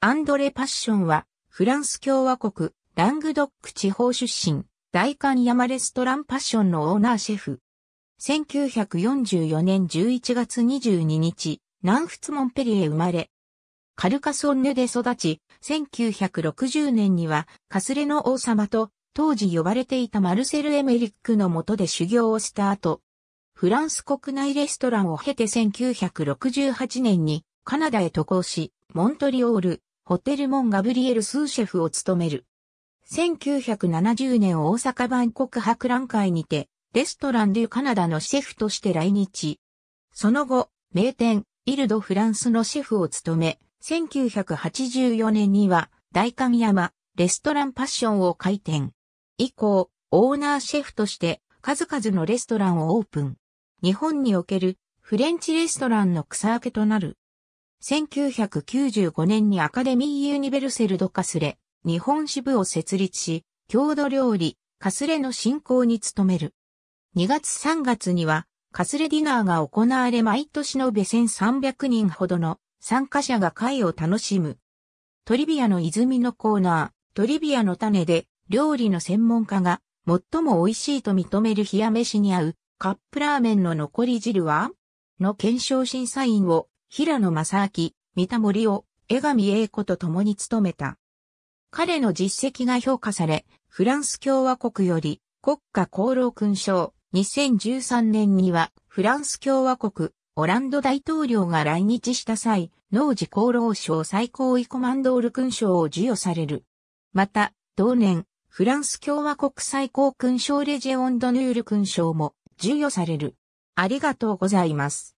アンドレ・パッションは、フランス共和国、ラングドック地方出身、大観山レストランパッションのオーナーシェフ。1944年11月22日、南仏モンペリエ生まれ。カルカソンヌで育ち、1960年には、カスレの王様と、当時呼ばれていたマルセル・エメリックの下で修行をした後、フランス国内レストランを経て1968年にカナダへ渡航し、モントリオール、ホテルモン・ガブリエル・スーシェフを務める。1970年大阪万国博覧会にて、レストラン・デュ・カナダのシェフとして来日。その後、名店、イルド・フランスのシェフを務め、1984年には、大神山、レストラン・パッションを開店。以降、オーナーシェフとして、数々のレストランをオープン。日本における、フレンチレストランの草分けとなる。1995年にアカデミー・ユニベルセル・ド・カスレ、日本支部を設立し、郷土料理、カスレの振興に努める。2月3月には、カスレディナーが行われ毎年のべ1300人ほどの参加者が会を楽しむ。トリビアの泉のコーナー、トリビアの種で料理の専門家が最も美味しいと認める冷や飯に合うカップラーメンの残り汁はの検証審査員を平野正明、三田森を江上英子と共に務めた。彼の実績が評価され、フランス共和国より国家功労勲章、2013年にはフランス共和国、オランド大統領が来日した際、農事功労賞最高位コマンドール勲章を授与される。また、同年、フランス共和国最高勲章レジェオンドヌール勲章も授与される。ありがとうございます。